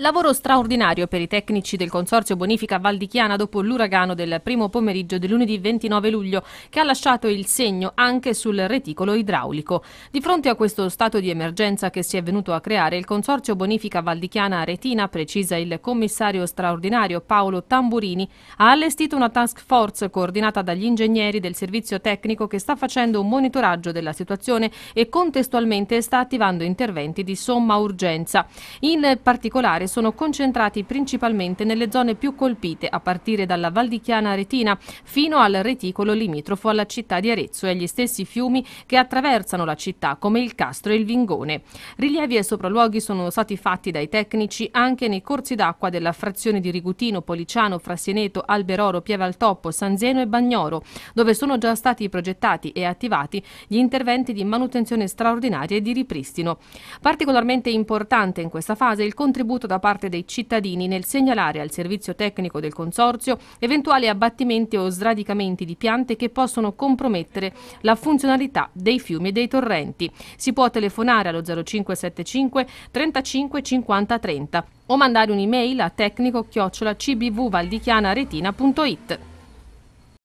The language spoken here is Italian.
Lavoro straordinario per i tecnici del Consorzio Bonifica Valdichiana dopo l'uragano del primo pomeriggio di lunedì 29 luglio che ha lasciato il segno anche sul reticolo idraulico. Di fronte a questo stato di emergenza che si è venuto a creare, il Consorzio Bonifica Valdichiana Retina, precisa il commissario straordinario Paolo Tamburini, ha allestito una task force coordinata dagli ingegneri del servizio tecnico che sta facendo un monitoraggio della situazione e contestualmente sta attivando interventi di somma urgenza. In particolare sono concentrati principalmente nelle zone più colpite, a partire dalla Valdichiana Retina fino al reticolo limitrofo alla città di Arezzo e agli stessi fiumi che attraversano la città, come il Castro e il Vingone. Rilievi e sopralluoghi sono stati fatti dai tecnici anche nei corsi d'acqua della frazione di Rigutino, Policiano, Frassieneto, Alberoro, Pievaltoppo, San Zeno e Bagnoro, dove sono già stati progettati e attivati gli interventi di manutenzione straordinaria e di ripristino. Particolarmente importante in questa fase il contributo da parte dei cittadini nel segnalare al servizio tecnico del Consorzio eventuali abbattimenti o sradicamenti di piante che possono compromettere la funzionalità dei fiumi e dei torrenti. Si può telefonare allo 0575 35 50 30 o mandare un'email a tecnico-cbvvaldichianaretina.it. chiocciola